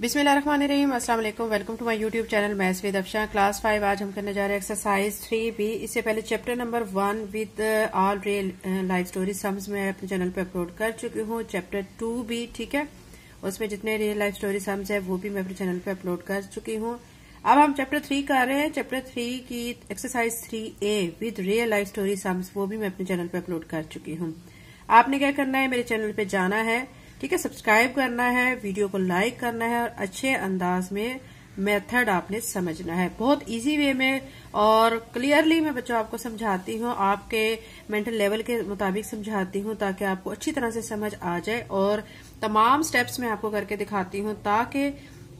बिस्मिल रहीम अस्सलाम welcome to my YouTube channel मैं विद अफशा क्लास फाइव आज हम करने जा रहे हैं एक्सरसाइज थ्री बी इससे पहले chapter number one with all real life story sums मैं अपने चैनल पर अपलोड कर चुकी हूँ चैप्टर टू बी ठीक है उसमें जितने रियल लाइफ स्टोरी सम्स है वो भी मैं अपने चैनल पर अपलोड कर चुकी हूँ अब हम चैप्टर थ्री कर रहे हैं चैप्टर थ्री की exercise three A with real life story sums वो भी मैं अपने चैनल पर अपलोड कर चुकी हूँ आपने क्या करना है मेरे चैनल पर जाना है ठीक है सब्सक्राइब करना है वीडियो को लाइक करना है और अच्छे अंदाज में मेथड आपने समझना है बहुत इजी वे में और क्लियरली मैं बच्चों आपको समझाती हूँ आपके मेंटल लेवल के मुताबिक समझाती हूँ ताकि आपको अच्छी तरह से समझ आ जाए और तमाम स्टेप्स मैं आपको करके दिखाती हूँ ताकि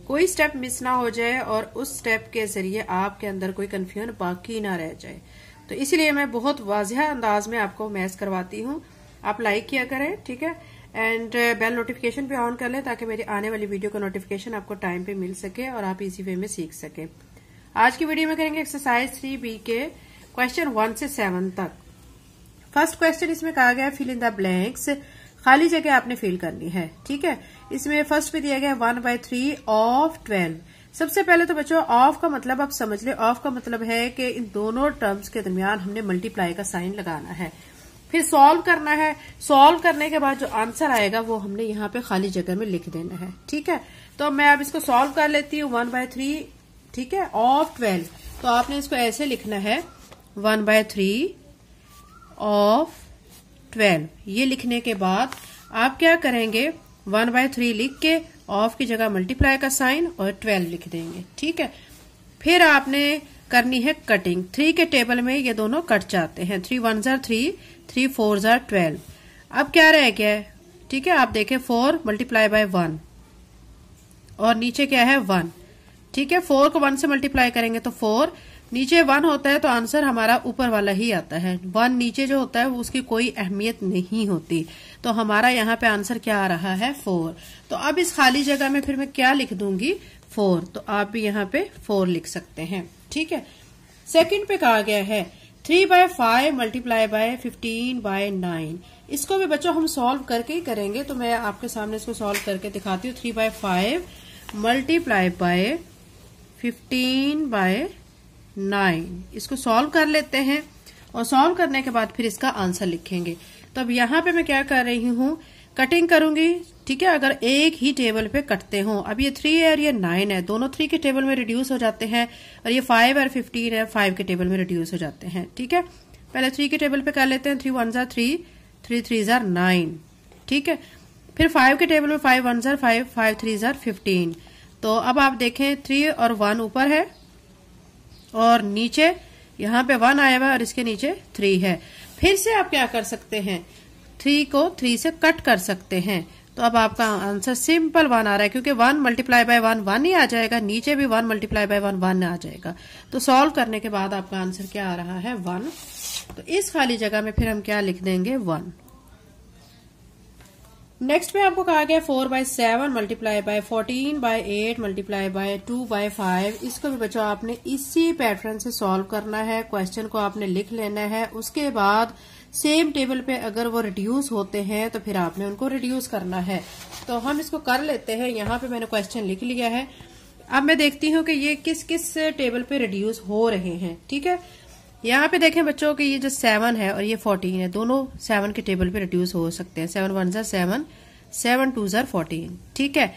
कोई स्टेप मिस ना हो जाए और उस स्टेप के जरिए आपके अंदर कोई कन्फ्यूजन बाकी ना रह जाए तो इसीलिए मैं बहुत वाजह अंदाज में आपको मैस करवाती हूँ आप लाइक किया करें ठीक है एंड बेल नोटिफिकेशन पे ऑन कर लें ताकि मेरी आने वाली वीडियो का नोटिफिकेशन आपको टाइम पे मिल सके और आप इसी वे में सीख सके आज की वीडियो में करेंगे एक्सरसाइज थ्री बी के क्वेश्चन वन से सेवन तक फर्स्ट क्वेश्चन इसमें कहा गया है फिल इन द ब्लैंक्स खाली जगह आपने फिल करनी है ठीक है इसमें फर्स्ट पे दिया गया है one by three of twelve सबसे पहले तो बच्चों ऑफ का मतलब आप समझ ले ऑफ का मतलब है कि इन दोनों टर्म्स के दरमियान हमने मल्टीप्लाई का साइन लगाना है फिर सॉल्व करना है सॉल्व करने के बाद जो आंसर आएगा वो हमने यहाँ पे खाली जगह में लिख देना है ठीक है तो मैं अब इसको सॉल्व कर लेती हूँ वन बाय थ्री ठीक है ऑफ ट्वेल्व तो आपने इसको ऐसे लिखना है one by three of twelve ये लिखने के बाद आप क्या करेंगे वन बाय थ्री लिख के ऑफ की जगह मल्टीप्लाई का साइन और ट्वेल्व लिख देंगे ठीक है फिर आपने करनी है कटिंग थ्री के टेबल में ये दोनों कट जाते हैं थ्री वन जार थ्री थ्री फोर ज़ार ट्वेल्व अब क्या रह गया है ठीक है आप देखें फोर मल्टीप्लाई बाय वन और नीचे क्या है वन ठीक है फोर को वन से मल्टीप्लाई करेंगे तो फोर नीचे वन होता है तो आंसर हमारा ऊपर वाला ही आता है वन नीचे जो होता है उसकी कोई अहमियत नहीं होती तो हमारा यहाँ पे आंसर क्या आ रहा है फोर तो अब इस खाली जगह में फिर मैं क्या लिख दूंगी फोर तो आप भी यहाँ पे फोर लिख सकते हैं ठीक है सेकंड पे कहा गया है three by five multiply by fifteen by nine इसको भी बच्चों हम सॉल्व करके ही करेंगे तो मैं आपके सामने इसको सॉल्व करके दिखाती हूँ three by five multiply by fifteen by nine इसको सॉल्व कर लेते हैं और सॉल्व करने के बाद फिर इसका आंसर लिखेंगे तो अब यहां पे मैं क्या कर रही हूं कटिंग करूंगी ठीक है अगर एक ही टेबल पे कटते हो अब ये थ्री है और ये नाइन है दोनों थ्री के टेबल में रिड्यूस हो जाते हैं और ये फाइव और फिफ्टीन है फाइव के टेबल में रिड्यूस हो जाते हैं ठीक है पहले थ्री के टेबल पे कर लेते हैं थ्री वन जार थ्री थ्री थ्री जार नाइन ठीक है फिर फाइव के टेबल में फाइव वन जार फाइव फाइव थ्री जार फिफ्टीन तो अब आप देखें थ्री और वन ऊपर है और नीचे यहाँ पे वन आया हुआ और इसके नीचे थ्री है फिर से आप क्या कर सकते हैं थ्री को थ्री से कट कर सकते हैं तो अब आपका आंसर सिंपल वन आ रहा है क्योंकि one multiply by one one ही आ जाएगा नीचे भी one multiply by one one आ जाएगा तो सॉल्व करने के बाद आपका आंसर क्या आ रहा है वन तो इस खाली जगह में फिर हम क्या लिख देंगे वन नेक्स्ट में आपको कहा गया four by seven multiply by fourteen by eight multiply by two by five इसको भी बच्चों आपने इसी पैटर्न से सॉल्व करना है क्वेश्चन को आपने लिख लेना है उसके बाद सेम टेबल पे अगर वो रिड्यूस होते हैं तो फिर आपने उनको रिड्यूस करना है तो हम इसको कर लेते हैं यहाँ पे मैंने क्वेश्चन लिख लिया है अब मैं देखती हूँ कि ये किस किस टेबल पे रिड्यूस हो रहे हैं ठीक है यहाँ पे देखें बच्चों कि ये जो सेवन है और ये फोर्टीन है दोनों सेवन के टेबल पे रिड्यूस हो सकते हैं सेवन वन जार सेवन सेवन टू जार फोर्टीन ठीक है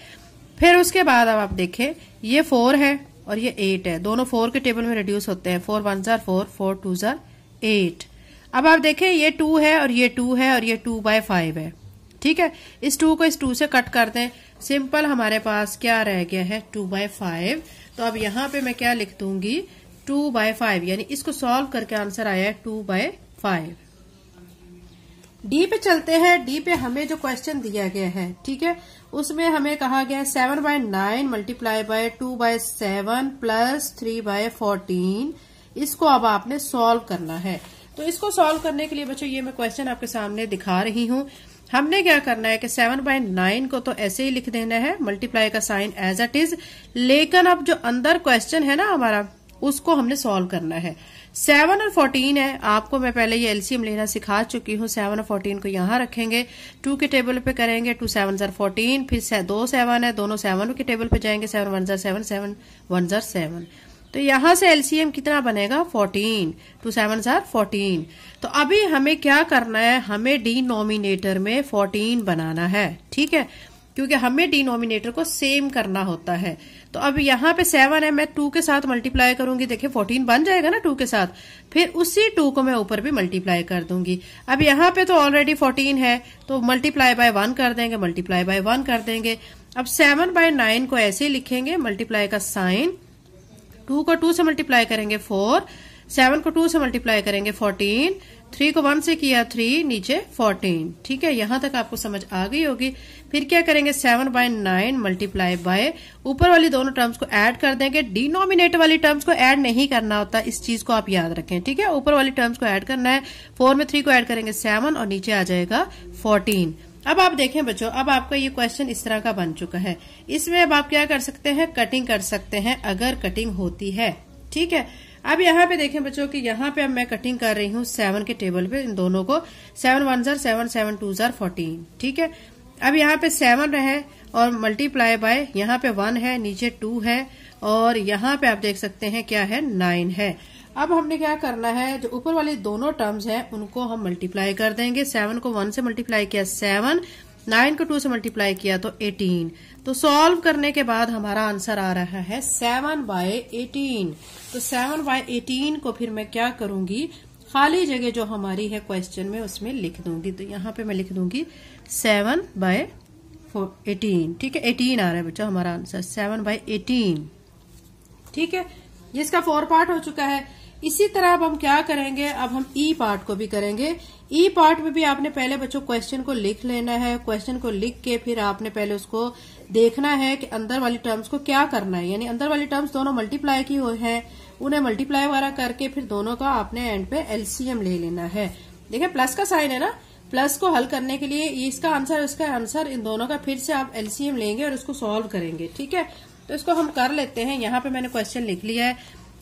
फिर उसके बाद अब आप देखें ये फोर है और ये एट है दोनों फोर के टेबल में रिड्यूस होते हैं फोर वन जार फोर फोर टू जार एट अब आप देखें ये टू है और ये टू है और ये टू बाय फाइव है ठीक है इस टू को इस टू से कट कर दें सिंपल हमारे पास क्या रह गया है टू बाय फाइव तो अब यहां पे मैं क्या लिख दूंगी टू बाय फाइव यानी इसको सॉल्व करके आंसर आया है टू बाय फाइव डी पे चलते हैं डी पे हमें जो क्वेश्चन दिया गया है ठीक है उसमें हमें कहा गया है seven by nine multiply by two by seven plus three by fourteen इसको अब आपने सॉल्व करना है तो इसको सॉल्व करने के लिए बच्चों ये मैं क्वेश्चन आपके सामने दिखा रही हूँ हमने क्या करना है कि सेवन बाय नाइन को तो ऐसे ही लिख देना है मल्टीप्लाई का साइन एज एट इज लेकिन अब जो अंदर क्वेश्चन है ना हमारा उसको हमने सॉल्व करना है सेवन और फोर्टीन है आपको मैं पहले ये एलसीएम लेना सिखा चुकी हूँ सेवन और फोर्टीन को यहाँ रखेंगे टू के टेबल पे करेंगे टू सेवन जर फोर्टीन फिर से, दो सेवन है दोनों सेवन के टेबल पे जाएंगे सेवन वन जर सेवन सेवन वन जर सेवन तो यहां से एलसीएम कितना बनेगा 14 टू सेवन सर फोर्टीन तो अभी हमें क्या करना है हमें डिनोमिनेटर में 14 बनाना है ठीक है क्योंकि हमें डिनोमिनेटर को सेम करना होता है तो अब यहाँ पे सेवन है मैं टू के साथ मल्टीप्लाई करूंगी देखिए फोर्टीन बन जाएगा ना टू के साथ फिर उसी टू को मैं ऊपर भी मल्टीप्लाई कर दूंगी अब यहाँ पे तो ऑलरेडी फोर्टीन है तो मल्टीप्लाई बाय वन कर देंगे मल्टीप्लाई बाय वन कर देंगे अब सेवन बाय नाइन को ऐसे लिखेंगे मल्टीप्लाई का साइन टू को टू से मल्टीप्लाई करेंगे फोर सेवन को टू से मल्टीप्लाई करेंगे फोर्टीन थ्री को वन से किया थ्री नीचे फोर्टीन ठीक है यहां तक आपको समझ आ गई होगी फिर क्या करेंगे seven by nine multiply by ऊपर वाली दोनों टर्म्स को ऐड कर देंगे डिनोमिनेट वाली टर्म्स को ऐड नहीं करना होता इस चीज को आप याद रखें ठीक है ऊपर वाली टर्म्स को ऐड करना है फोर में थ्री को ऐड करेंगे सेवन और नीचे आ जाएगा फोर्टीन अब आप देखें बच्चों अब आपका ये क्वेश्चन इस तरह का बन चुका है इसमें अब आप क्या कर सकते हैं कटिंग कर सकते हैं अगर कटिंग होती है ठीक है अब यहाँ पे देखें बच्चों कि यहाँ पे अब मैं कटिंग कर रही हूँ सेवन के टेबल पे इन दोनों को सेवन वन जार सेवन सेवन टू जार फोर्टीन ठीक है अब यहाँ पे सेवन रहे और मल्टीप्लाई बाय यहाँ पे वन है नीचे टू है और यहाँ पे आप देख सकते हैं क्या है नाइन है अब हमने क्या करना है जो ऊपर वाले दोनों टर्म्स हैं उनको हम मल्टीप्लाई कर देंगे सेवन को वन से मल्टीप्लाई किया सेवन नाइन को टू से मल्टीप्लाई किया तो एटीन तो सॉल्व करने के बाद हमारा आंसर आ रहा है सेवन बाय एटीन तो सेवन बाय एटीन को फिर मैं क्या करूंगी खाली जगह जो हमारी है क्वेश्चन में उसमें लिख दूंगी तो यहाँ पे मैं लिख दूंगी सेवन बाय एटीन ठीक है एटीन आ रहा है बच्चों हमारा आंसर सेवन बाय एटीन ठीक है जिसका फोर पार्ट हो चुका है इसी तरह अब हम क्या करेंगे अब हम ई e पार्ट को भी करेंगे ई e पार्ट में भी आपने पहले बच्चों क्वेश्चन को लिख लेना है क्वेश्चन को लिख के फिर आपने पहले उसको देखना है कि अंदर वाली टर्म्स को क्या करना है यानी अंदर वाली टर्म्स दोनों मल्टीप्लाई की हुए हैं उन्हें मल्टीप्लाई वगैरह करके फिर दोनों का आपने एंड पे एलसीएम ले लेना है देखे प्लस का साइन है ना प्लस को हल करने के लिए इसका आंसर इसका आंसर इन दोनों का फिर से आप एलसीएम लेंगे और इसको सॉल्व करेंगे ठीक है तो इसको हम कर लेते हैं यहाँ पे मैंने क्वेश्चन लिख लिया है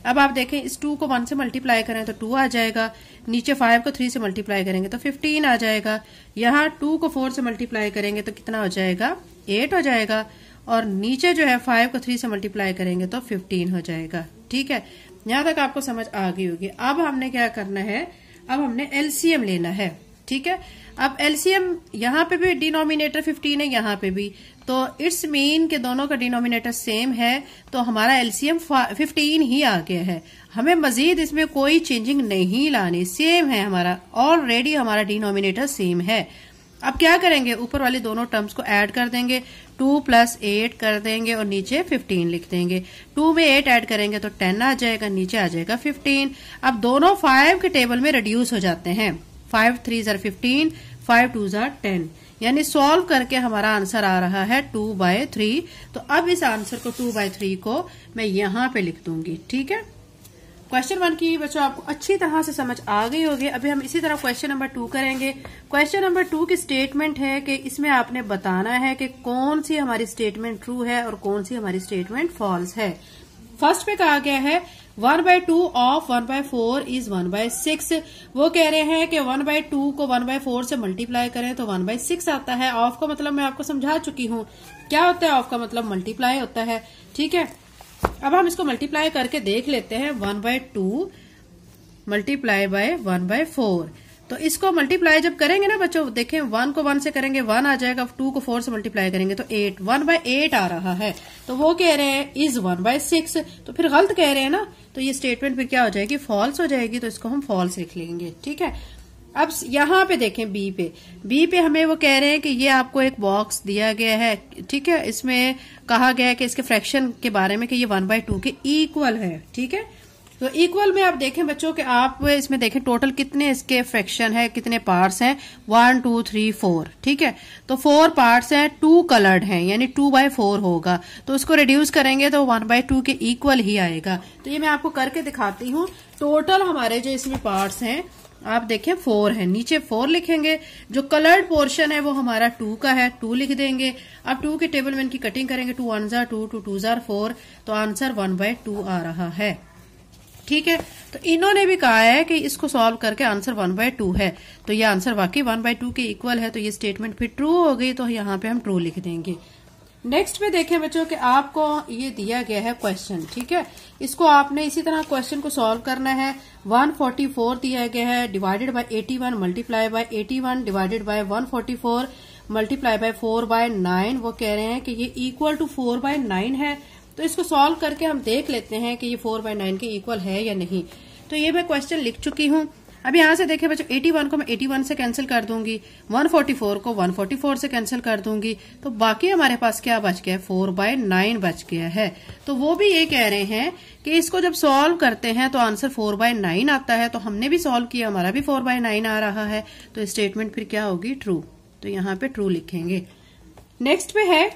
अब आप देखें इस टू को वन से मल्टीप्लाई करें तो टू आ जाएगा नीचे फाइव को थ्री से मल्टीप्लाई करेंगे तो फिफ्टीन आ जाएगा यहाँ टू को फोर से मल्टीप्लाई करेंगे तो कितना हो जाएगा एट हो जाएगा और नीचे जो है फाइव को थ्री से मल्टीप्लाई करेंगे तो फिफ्टीन हो जाएगा ठीक है यहां तक आपको समझ आ गई होगी अब हमने क्या करना है अब हमने एलसीएम लेना है ठीक है अब एलसीएम यहाँ पे भी डिनोमिनेटर 15 है यहाँ पे भी तो इट्स मीन के दोनों का डिनोमिनेटर सेम है तो हमारा एलसीएम 15 ही आ गया है हमें मजीद इसमें कोई चेंजिंग नहीं लानी सेम है हमारा ऑलरेडी हमारा डिनोमिनेटर सेम है अब क्या करेंगे ऊपर वाले दोनों टर्म्स को ऐड कर देंगे टू प्लस एट कर देंगे और नीचे फिफ्टीन लिख देंगे टू में एट ऐड करेंगे तो टेन आ जाएगा नीचे आ जाएगा फिफ्टीन अब दोनों फाइव के टेबल में रिड्यूस हो जाते हैं फाइव थ्री जार फिफ्टीन फाइव टू जार टेन यानी सॉल्व करके हमारा आंसर आ रहा है टू बाय थ्री तो अब इस आंसर को टू बाय थ्री को मैं यहां पे लिख दूंगी ठीक है क्वेश्चन वन की बच्चों आपको अच्छी तरह से समझ आ गई होगी अभी हम इसी तरह क्वेश्चन नंबर टू करेंगे क्वेश्चन नंबर टू की स्टेटमेंट है कि इसमें आपने बताना है कि कौन सी हमारी स्टेटमेंट ट्रू है और कौन सी हमारी स्टेटमेंट फॉल्स है फर्स्ट पे कहा गया है one by two of one by four is one by six वो कह रहे हैं कि वन बाय टू को वन बाय फोर से मल्टीप्लाई करें तो वन बाय सिक्स आता है ऑफ का मतलब मैं आपको समझा चुकी हूँ क्या होता है ऑफ का मतलब मल्टीप्लाई होता है ठीक है अब हम इसको मल्टीप्लाई करके देख लेते हैं one by two multiply by one by four तो इसको मल्टीप्लाई जब करेंगे ना बच्चों देखें वन को वन से करेंगे वन आ जाएगा टू को फोर से मल्टीप्लाई करेंगे तो एट वन बाय एट आ रहा है तो वो कह रहे हैं इज वन बाय सिक्स तो फिर गलत कह रहे हैं ना तो ये स्टेटमेंट फिर क्या हो जाएगी फॉल्स हो जाएगी तो इसको हम फॉल्स लिख लेंगे ठीक है अब यहां पे देखें बी पे बी पे हमें वो कह रहे हैं कि ये आपको एक बॉक्स दिया गया है ठीक है इसमें कहा गया है कि इसके फ्रैक्शन के बारे में कि ये वन बाय टू के इक्वल है ठीक है तो इक्वल में आप देखें बच्चों कि आप इसमें देखें टोटल कितने इसके फ्रैक्शन है कितने पार्ट्स हैं वन टू थ्री फोर ठीक है तो फोर पार्ट्स हैं टू कलर्ड हैं यानी टू बाय फोर होगा तो उसको रिड्यूस करेंगे तो वन बाय टू के इक्वल ही आएगा तो ये मैं आपको करके दिखाती हूँ टोटल हमारे जो इसमें पार्ट्स हैं आप देखें फोर है नीचे फोर लिखेंगे जो कलर्ड पोर्शन है वो हमारा टू का है टू लिख देंगे अब टू के टेबल में इनकी कटिंग करेंगे टू वन जार टू टू टू जार फोर तो आंसर वन बाय टू आ रहा है ठीक है तो इन्होंने भी कहा है कि इसको सॉल्व करके आंसर वन बाय टू है तो ये आंसर वाकई वन बाय टू के इक्वल है तो ये स्टेटमेंट फिर ट्रू हो गई तो यहाँ पे हम ट्रू लिख देंगे नेक्स्ट में देखें बच्चों कि आपको ये दिया गया है क्वेश्चन ठीक है इसको आपने इसी तरह क्वेश्चन को सॉल्व करना है 144 दिया गया है divided by 81 one multiply by eighty divided by 144 multiply by four by nine वो कह रहे हैं कि ये equal to four by nine है तो इसको सॉल्व करके हम देख लेते हैं कि ये फोर बाय नाइन के इक्वल है या नहीं तो ये मैं क्वेश्चन लिख चुकी हूँ अब यहाँ से देखिए बच्चों वन को मैं वन से कैंसिल कर दूंगी फोर को फोर से कैंसिल कर दूंगी तो बाकी हमारे पास क्या बच गया है फोर बाय नाइन बच गया है तो वो भी ये कह रहे हैं कि इसको जब सॉल्व करते हैं तो आंसर फोर बाय नाइन आता है तो हमने भी सॉल्व किया हमारा भी फोर बाय नाइन आ रहा है तो स्टेटमेंट फिर क्या होगी ट्रू तो यहाँ पे ट्रू लिखेंगे नेक्स्ट पे है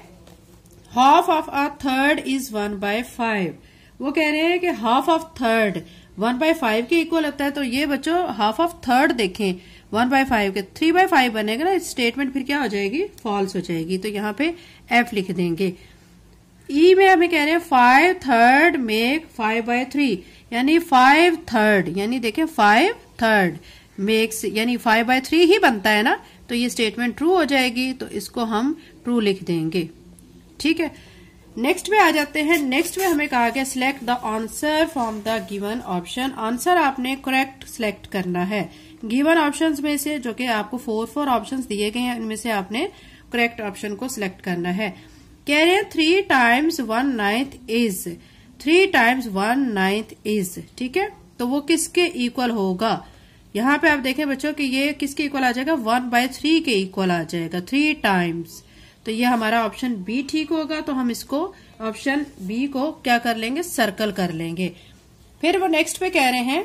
half of a third is one by five वो कह रहे हैं कि half of third one by five के इक्वल लगता है तो ये बच्चों हाफ ऑफ थर्ड देखें वन बाय फाइव के थ्री बाय फाइव बनेगा ना स्टेटमेंट फिर क्या हो जाएगी फॉल्स हो जाएगी तो यहाँ पे एफ लिख देंगे ई e में हमें कह रहे हैं five third make five by three यानी फाइव थर्ड यानी देखे फाइव थर्ड मेक्स यानी फाइव बाय थ्री ही बनता है ना तो ये स्टेटमेंट ट्रू हो जाएगी तो इसको हम ट्रू लिख देंगे ठीक है नेक्स्ट में आ जाते हैं नेक्स्ट में हमें कहा गया select the answer from the given option answer आपने करेक्ट सिलेक्ट करना है गिवन ऑप्शंस में से जो कि आपको फोर फोर ऑप्शंस दिए गए हैं इनमें से आपने करेक्ट ऑप्शन को सिलेक्ट करना है कह रहे हैं three times one ninth is three times one ninth is ठीक है तो वो किसके इक्वल होगा यहाँ पे आप देखें बच्चों कि ये किसके इक्वल आ जाएगा वन बाय थ्री के इक्वल आ जाएगा थ्री टाइम्स तो ये हमारा ऑप्शन बी ठीक होगा तो हम इसको ऑप्शन बी को क्या कर लेंगे सर्कल कर लेंगे फिर वो नेक्स्ट पे कह रहे हैं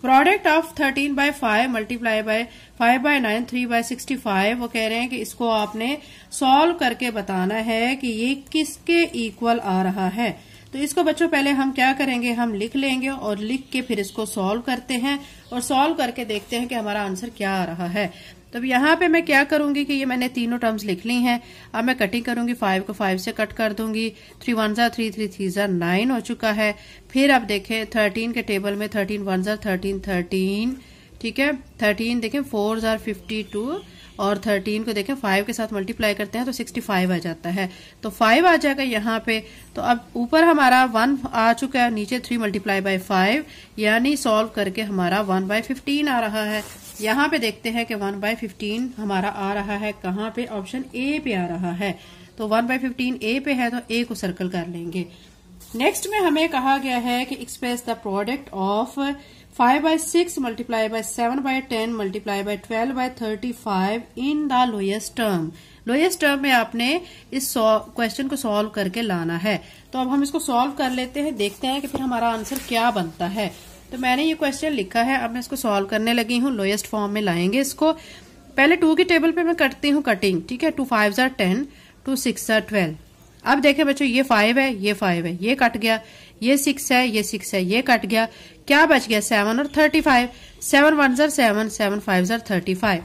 product of thirteen by five multiply by five by nine three by sixty five वो कह रहे हैं कि इसको आपने सॉल्व करके बताना है कि ये किसके इक्वल आ रहा है तो इसको बच्चों पहले हम क्या करेंगे हम लिख लेंगे और लिख के फिर इसको सॉल्व करते हैं और सॉल्व करके देखते हैं कि हमारा आंसर क्या आ रहा है तो यहाँ पे मैं क्या करूंगी कि ये मैंने तीनों टर्म्स लिख ली हैं अब मैं कटिंग करूंगी फाइव को फाइव से कट कर दूंगी थ्री वन जार थ्री थ्री थ्री जार नाइन हो चुका है फिर अब देखें थर्टीन के टेबल में थर्टीन वन जार थर्टीन थर्टीन ठीक है थर्टीन देखें फोर जार फिफ्टी टू और थर्टीन को देखें फाइव के साथ मल्टीप्लाई करते हैं तो सिक्सटी फाइव आ जाता है तो फाइव आ जाएगा यहाँ पे तो अब ऊपर हमारा वन आ चुका है नीचे थ्री मल्टीप्लाई बाय फाइव यानी सॉल्व करके हमारा वन बाय फिफ्टीन आ रहा है यहाँ पे देखते हैं कि वन बाय फिफ्टीन हमारा आ रहा है कहाँ पे ऑप्शन ए पे आ रहा है तो वन बाय फिफ्टीन ए पे है तो ए को सर्कल कर लेंगे नेक्स्ट में हमें कहा गया है कि express the product of five by six multiply by seven by ten multiply by twelve by thirty five in the lowest term lowest term में आपने इस क्वेश्चन को सॉल्व करके लाना है तो अब हम इसको सॉल्व कर लेते हैं देखते हैं कि फिर हमारा आंसर क्या बनता है तो मैंने ये क्वेश्चन लिखा है अब मैं इसको सॉल्व करने लगी हूँ लोएस्ट फॉर्म में लाएंगे इसको पहले टू की टेबल पे मैं कटती हूँ कटिंग ठीक है टू फाइव जार टेन टू सिक्स जार ट्वेल्व अब देखें बच्चों ये फाइव है ये फाइव है ये कट गया ये सिक्स है ये सिक्स है ये कट गया क्या बच गया सेवन और थर्टी फाइव सेवन वन जार सेवन सेवन फाइव जार थर्टी फाइव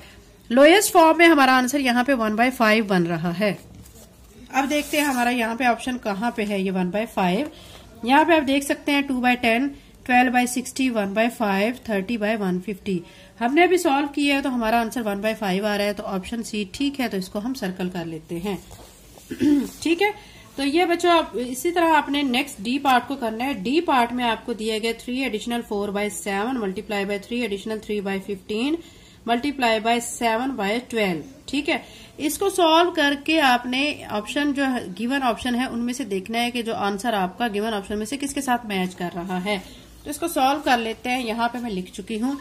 लोएस्ट फॉर्म में हमारा आंसर यहाँ पे वन बाय फाइव बन रहा है अब देखते हैं हमारा यहाँ पे ऑप्शन कहाँ पे है ये वन बाय फाइव यहाँ पे आप देख सकते हैं two by ten twelve by sixty one by five thirty by one fifty हमने अभी सॉल्व किया है तो हमारा आंसर वन बाई फाइव आ रहा है तो ऑप्शन सी ठीक है तो इसको हम सर्कल कर लेते हैं ठीक है तो ये बच्चों आप इसी तरह आपने नेक्स्ट डी पार्ट को करना है डी पार्ट में आपको दिए गए three additional four by seven multiply by three additional three by fifteen multiply by seven by twelve ठीक है इसको सॉल्व करके आपने ऑप्शन जो गिवन ऑप्शन है उनमें से देखना है कि जो आंसर आपका गिवन ऑप्शन में से किसके साथ मैच कर रहा है तो इसको सॉल्व कर लेते हैं यहाँ पे मैं लिख चुकी हूँ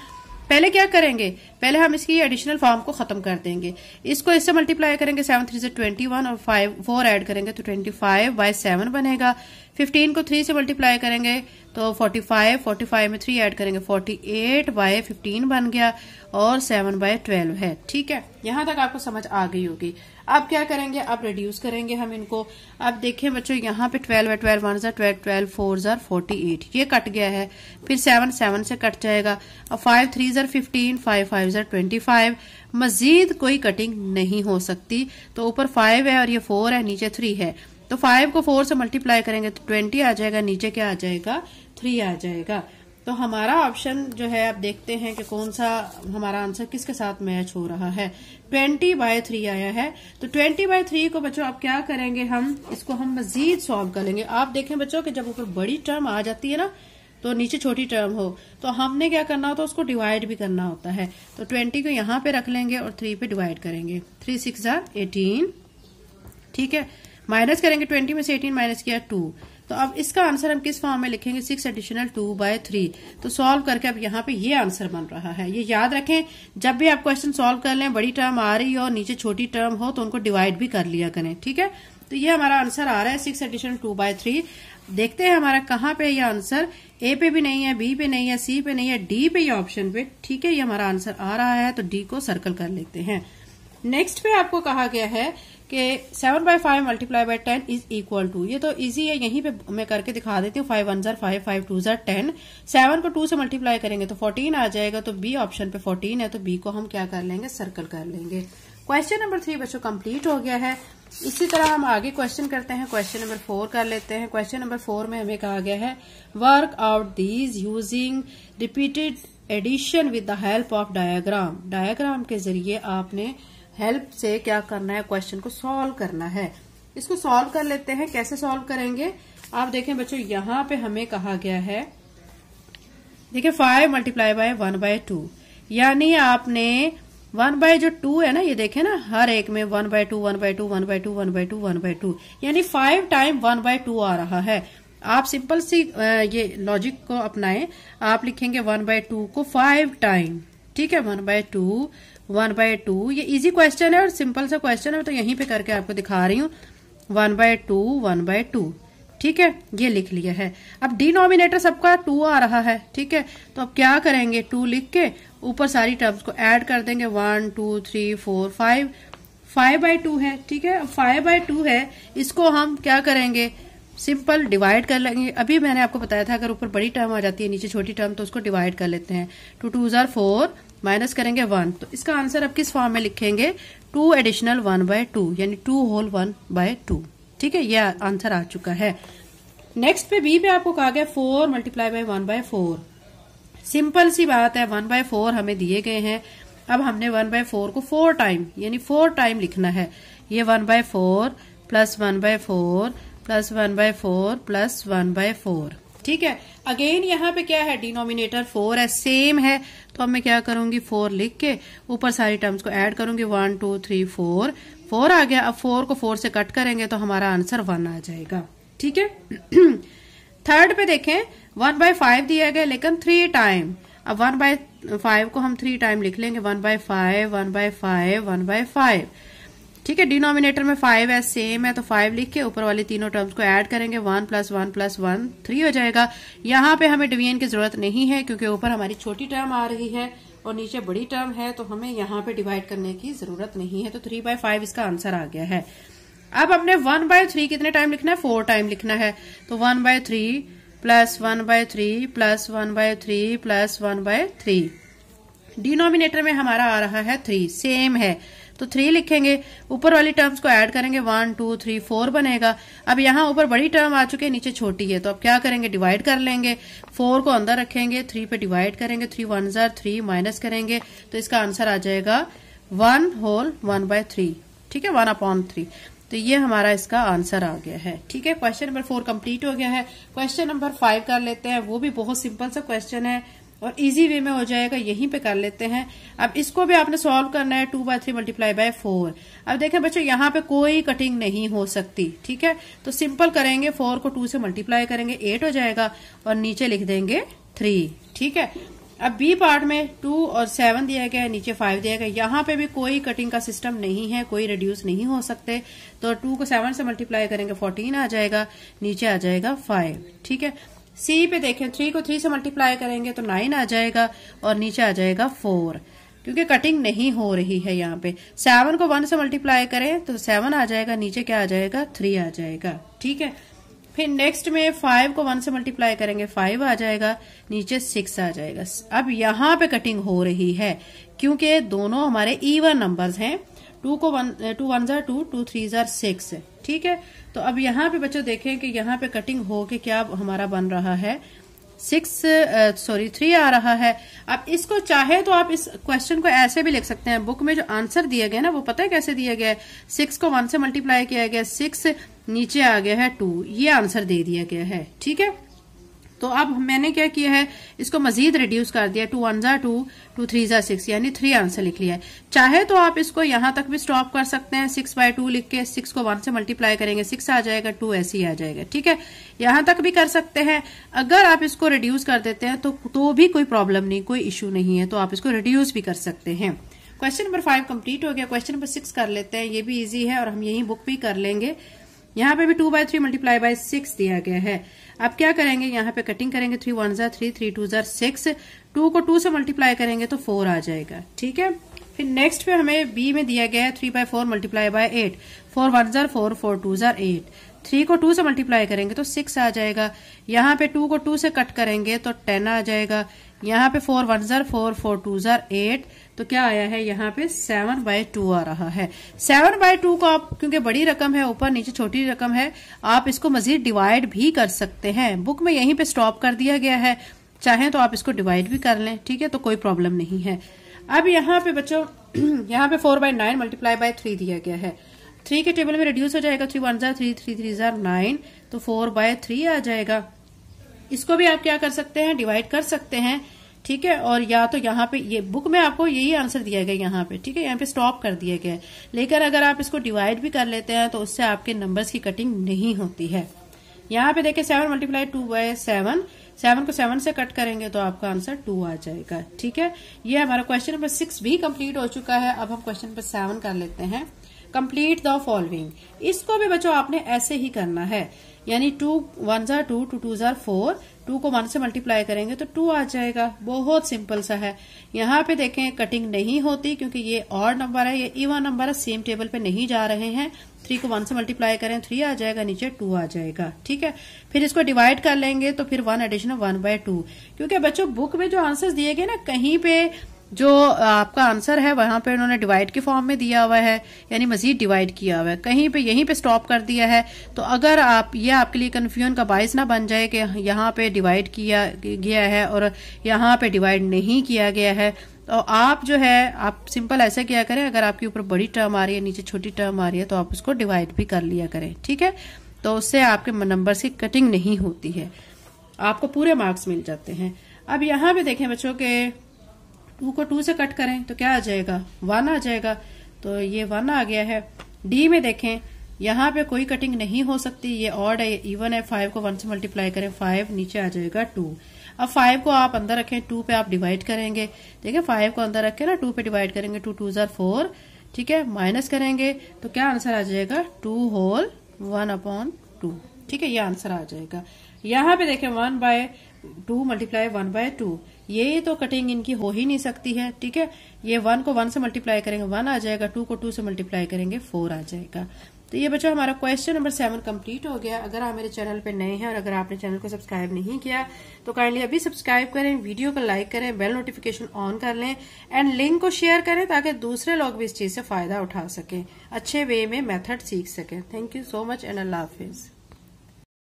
पहले क्या करेंगे पहले हम इसकी एडिशनल फॉर्म को खत्म कर देंगे इसको इससे मल्टीप्लाई करेंगे सेवन थ्री से ट्वेंटी वन और फाइव फोर एड करेंगे तो ट्वेंटी फाइव बाई सेवन बनेगा फिफ्टीन को थ्री से मल्टीप्लाई करेंगे तो फोर्टी फाइव फोर्टी फाइव में थ्री एड करेंगे फोर्टी एट बाय फिफ्टीन बन गया और सेवन बाय ट्वेल्व है ठीक है यहां तक आपको समझ आ गई होगी अब क्या करेंगे अब रिड्यूस करेंगे हम इनको अब देखें बच्चों यहाँ पे ट्वेल्व है ट्वेल्व वन जर ट्वेल्व ट्वेल्व फोर जर फोर्टी एट ये कट गया है फिर सेवन सेवन से कट जाएगा अब फाइव थ्री जर फिफ्टीन फाइव फाइव जर ट्वेंटी फाइव मजीद कोई कटिंग नहीं हो सकती तो ऊपर फाइव है और ये फोर है नीचे थ्री है तो फाइव को फोर से मल्टीप्लाई करेंगे तो ट्वेंटी आ जाएगा नीचे क्या आ जाएगा थ्री आ जाएगा तो हमारा ऑप्शन जो है आप देखते हैं कि कौन सा हमारा आंसर किसके साथ मैच हो रहा है ट्वेंटी बाय थ्री आया है तो ट्वेंटी बाय थ्री को बच्चों आप क्या करेंगे हम इसको हम मजीद सॉल्व कर लेंगे आप देखें बच्चों कि जब ऊपर बड़ी टर्म आ जाती है ना तो नीचे छोटी टर्म हो तो हमने क्या करना होता है उसको डिवाइड भी करना होता है तो ट्वेंटी को यहाँ पे रख लेंगे और थ्री पे डिवाइड करेंगे थ्री सिक्स एटीन ठीक है माइनस करेंगे ट्वेंटी में से एटीन माइनस किया टू तो अब इसका आंसर हम किस फॉर्म में लिखेंगे six additional two by three तो सॉल्व करके अब यहाँ पे ये आंसर बन रहा है ये याद रखें जब भी आप क्वेश्चन सॉल्व कर लें बड़ी टर्म आ रही हो और नीचे छोटी टर्म हो तो उनको डिवाइड भी कर लिया करें ठीक है तो ये हमारा आंसर आ रहा है six additional two by three देखते हैं हमारा कहाँ पे ये आंसर ए पे भी नहीं है बी पे नहीं है सी पे नहीं है डी पे ये ऑप्शन पे ठीक है ये हमारा आंसर आ रहा है तो डी को सर्कल कर लेते हैं नेक्स्ट पे आपको कहा गया है कि seven by five multiply by ten is equal to ये तो इजी है यहीं पे मैं करके दिखा देती हूँ फाइव वन जर फाइव फाइव टू जर टेन सेवन को टू से मल्टीप्लाई करेंगे तो फोर्टीन आ जाएगा तो बी ऑप्शन पे फोर्टीन है तो बी को हम क्या कर लेंगे सर्कल कर लेंगे क्वेश्चन नंबर थ्री बच्चों कंप्लीट हो गया है इसी तरह हम आगे क्वेश्चन करते हैं क्वेश्चन नंबर फोर कर लेते हैं क्वेश्चन नंबर फोर में हमें कहा गया है work out these using repeated addition with the help of diagram diagram के जरिए आपने हेल्प से क्या करना है क्वेश्चन को सॉल्व करना है इसको सॉल्व कर लेते हैं कैसे सॉल्व करेंगे आप देखें बच्चों यहाँ पे हमें कहा गया है देखिए five multiply by one by two यानी आपने वन बाय जो टू है ना ये देखे ना हर एक में one by two one by two one by two one by two one by two यानी five time one by two आ रहा है आप सिंपल सी ये लॉजिक को अपनाएं आप लिखेंगे वन बाय टू को फाइव टाइम ठीक है one by two one by two ये इजी क्वेश्चन है और सिंपल सा क्वेश्चन है तो यहीं पे करके आपको दिखा रही हूँ one by two one by two ठीक है ये लिख लिया है अब डिनोमिनेटर सबका टू आ रहा है ठीक है तो अब क्या करेंगे टू लिख के ऊपर सारी टर्म्स को एड कर देंगे one two three four five five by two है ठीक है फाइव बाय टू है इसको हम क्या करेंगे सिंपल डिवाइड कर लेंगे अभी मैंने आपको बताया था अगर ऊपर बड़ी टर्म आ जाती है नीचे छोटी टर्म तो उसको डिवाइड कर लेते हैं टू टू जार फोर माइनस करेंगे वन तो इसका आंसर आप किस फॉर्म में लिखेंगे two additional one by two यानी two whole one by two ठीक है यह आंसर आ चुका है नेक्स्ट पे बी पे आपको कहा गया four multiply by one by four simple सी बात है वन बाय फोर हमें दिए गए हैं अब हमने वन बाय फोर को फोर टाइम यानी फोर टाइम लिखना है ये one by four plus one by four plus one by four plus one by four ठीक है अगेन यहाँ पे क्या है डिनोमिनेटर फोर है सेम है तो अब मैं क्या करूंगी फोर लिख के ऊपर सारी टर्म्स को ऐड करूंगी one two three four four आ गया अब फोर को फोर से कट करेंगे तो हमारा आंसर वन आ जाएगा ठीक है थर्ड पे देखें वन बाय फाइव दिया गया लेकिन थ्री टाइम अब वन बाय फाइव को हम थ्री टाइम लिख लेंगे one by five one by five one by five ठीक है डिनोमिनेटर में फाइव है सेम है तो फाइव लिख के ऊपर वाले तीनों टर्म्स को ऐड करेंगे one plus one plus one three हो जाएगा यहाँ पे हमें डिवीजन की जरूरत नहीं है क्योंकि ऊपर हमारी छोटी टर्म आ रही है और नीचे बड़ी टर्म है तो हमें यहाँ पे डिवाइड करने की जरूरत नहीं है तो थ्री बाय फाइव इसका आंसर आ गया है अब हमने वन बाय थ्री कितने टाइम लिखना है फोर टाइम लिखना है तो one by three plus one by three plus one by three plus one by three denominator में हमारा आ रहा है थ्री सेम है तो थ्री लिखेंगे ऊपर वाली टर्म्स को ऐड करेंगे वन टू थ्री फोर बनेगा अब यहाँ ऊपर बड़ी टर्म आ चुकी है नीचे छोटी है तो अब क्या करेंगे डिवाइड कर लेंगे फोर को अंदर रखेंगे थ्री पे डिवाइड करेंगे थ्री वन जार थ्री माइनस करेंगे तो इसका आंसर आ जाएगा one whole one by three ठीक है वन अपॉन थ्री तो ये हमारा इसका आंसर आ गया है ठीक है क्वेश्चन नंबर फोर कंप्लीट हो गया है क्वेश्चन नंबर फाइव कर लेते हैं वो भी बहुत सिंपल सा क्वेश्चन है और इजी वे में हो जाएगा यहीं पे कर लेते हैं अब इसको भी आपने सॉल्व करना है two by three multiply by four अब देखें बच्चों यहाँ पे कोई कटिंग नहीं हो सकती ठीक है तो सिंपल करेंगे फोर को टू से मल्टीप्लाई करेंगे एट हो जाएगा और नीचे लिख देंगे थ्री ठीक है अब बी पार्ट में टू और सेवन दिया गया है नीचे फाइव दिया गया यहाँ पे भी कोई कटिंग का सिस्टम नहीं है कोई रिड्यूस नहीं हो सकते तो टू को सेवन से मल्टीप्लाई करेंगे फोर्टीन आ जाएगा नीचे आ जाएगा फाइव ठीक है सी पे देखें थ्री को थ्री से मल्टीप्लाई करेंगे तो नाइन आ जाएगा और नीचे आ जाएगा फोर क्योंकि कटिंग नहीं हो रही है यहाँ पे सेवन को वन से मल्टीप्लाई करें तो सेवन आ जाएगा नीचे क्या आ जाएगा थ्री आ जाएगा ठीक है फिर नेक्स्ट में फाइव को वन से मल्टीप्लाई करेंगे फाइव आ जाएगा नीचे सिक्स आ जाएगा अब यहाँ पे कटिंग हो रही है क्योंकि दोनों हमारे ईवन नंबर्स हैं टू को वन टू वन जार टू टू थ्री जार सिक्स ठीक है तो अब यहाँ पे बच्चों देखें कि यहाँ पे कटिंग हो के क्या हमारा बन रहा है सिक्स सॉरी थ्री आ रहा है अब इसको चाहे तो आप इस क्वेश्चन को ऐसे भी लिख सकते हैं बुक में जो आंसर दिया गया ना वो पता है कैसे दिया गया है सिक्स को वन से मल्टीप्लाई किया गया सिक्स नीचे आ गया है टू ये आंसर दे दिया गया है ठीक है तो अब मैंने क्या किया है इसको मजीद रिड्यूस कर दिया टू वन ज़ा टू टू थ्री ज़ा सिक्स यानी थ्री आंसर लिख लिया है चाहे तो आप इसको यहां तक भी स्टॉप कर सकते हैं सिक्स बाय टू लिख के सिक्स को वन से मल्टीप्लाई करेंगे सिक्स आ जाएगा टू ऐसे ही आ जाएगा ठीक है यहां तक भी कर सकते हैं अगर आप इसको रिड्यूस कर देते हैं तो, तो भी कोई प्रॉब्लम नहीं कोई इशू नहीं है तो आप इसको रिड्यूस भी कर सकते हैं क्वेश्चन नंबर फाइव कंप्लीट हो गया क्वेश्चन नंबर सिक्स कर लेते हैं ये भी इजी है और हम यही बुक भी कर लेंगे यहां पे भी two by three multiply by six दिया गया है अब क्या करेंगे यहाँ पे कटिंग करेंगे थ्री वन जार थ्री थ्री टू जार सिक्स टू को टू से मल्टीप्लाई करेंगे तो फोर आ जाएगा ठीक है फिर नेक्स्ट पे हमें बी में दिया गया है three by four multiply by eight four one जार फोर फोर टू जार एट थ्री को टू से मल्टीप्लाई करेंगे तो सिक्स आ जाएगा यहाँ पे टू को टू से कट करेंगे तो टेन आ जाएगा यहाँ पे फोर वन जार फोर फोर टू जार एट तो क्या आया है यहाँ पे सेवन बाय टू आ रहा है सेवन बाय टू को आप क्योंकि बड़ी रकम है ऊपर नीचे छोटी रकम है आप इसको मजीद डिवाइड भी कर सकते हैं बुक में यहीं पे स्टॉप कर दिया गया है चाहे तो आप इसको डिवाइड भी कर लें ठीक है तो कोई प्रॉब्लम नहीं है अब यहाँ पे बच्चों यहाँ पे four by nine multiply by three दिया गया है थ्री के टेबल में रिड्यूस हो जाएगा थ्री वन जार थ्री थ्री थ्री जार नाइन तो फोर बाय थ्री आ जाएगा इसको भी आप क्या कर सकते हैं डिवाइड कर सकते हैं ठीक है और या तो यहाँ पे ये बुक में आपको यही आंसर दिया गया यहाँ पे ठीक है यहाँ पे स्टॉप कर दिया गया लेकिन अगर आप इसको डिवाइड भी कर लेते हैं तो उससे आपके नंबर्स की कटिंग नहीं होती है यहाँ पे देखिए seven multiply two by seven seven को सेवन से कट करेंगे तो आपका आंसर टू आ जाएगा ठीक है ये हमारा क्वेश्चन नंबर सिक्स भी कम्प्लीट हो चुका है अब हम क्वेश्चन नंबर सेवन कर लेते हैं कम्प्लीट द फॉलोइंग इसको भी बच्चों आपने ऐसे ही करना है यानी टू वन जार टू टू टू जार फोर टू को वन से मल्टीप्लाई करेंगे तो टू आ जाएगा बहुत सिंपल सा है यहाँ पे देखें कटिंग नहीं होती क्योंकि ये और नंबर है ये इवन नंबर है सेम टेबल पे नहीं जा रहे हैं थ्री को वन से मल्टीप्लाई करें थ्री आ जाएगा नीचे टू आ जाएगा ठीक है फिर इसको डिवाइड कर लेंगे तो फिर one additional one by two क्योंकि बच्चों बुक में जो आंसर दिए गए ना कहीं पे जो आपका आंसर है वहां पे उन्होंने डिवाइड के फॉर्म में दिया हुआ है यानी मजीद डिवाइड किया हुआ है कहीं पे यहीं पे स्टॉप कर दिया है तो अगर आप ये आपके लिए कन्फ्यूजन का बायस ना बन जाए कि यहाँ पे डिवाइड किया गया है और यहाँ पे डिवाइड नहीं किया गया है तो आप जो है आप सिंपल ऐसा किया करें अगर आपके ऊपर बड़ी टर्म आ रही है नीचे छोटी टर्म आ रही है तो आप उसको डिवाइड भी कर लिया करें ठीक है तो उससे आपके नंबर की कटिंग नहीं होती है आपको पूरे मार्क्स मिल जाते हैं अब यहाँ पे देखें बच्चों के टू को टू से कट करें तो क्या आ जाएगा वन आ जाएगा तो ये वन आ गया है डी में देखें यहाँ पे कोई कटिंग नहीं हो सकती ये ऑड है इवन है फाइव को वन से मल्टीप्लाई करें फाइव नीचे आ जाएगा टू अब फाइव को आप अंदर रखें टू पे आप डिवाइड करेंगे ठीक है फाइव को अंदर रखें ना टू पे डिवाइड करेंगे टू टू जर फोर ठीक है माइनस करेंगे तो क्या आंसर आ जाएगा two whole one upon two ठीक है ये आंसर आ जाएगा यहाँ पे देखें one by two multiply one by two ये तो कटिंग इनकी हो ही नहीं सकती है ठीक है ये वन को वन से मल्टीप्लाई करेंगे वन आ जाएगा टू को टू से मल्टीप्लाई करेंगे फोर आ जाएगा तो ये बच्चों हमारा क्वेश्चन नंबर सेवन कंप्लीट हो गया अगर आप मेरे चैनल पे नए हैं और अगर आपने चैनल को सब्सक्राइब नहीं किया तो काइंडली अभी सब्सक्राइब करें वीडियो को लाइक करें बेल नोटिफिकेशन ऑन कर लें एंड लिंक को शेयर करें ताकि दूसरे लोग भी इस चीज से फायदा उठा सकें अच्छे वे में मेथड सीख सकें thank you so much and अल्लाह हाफिज़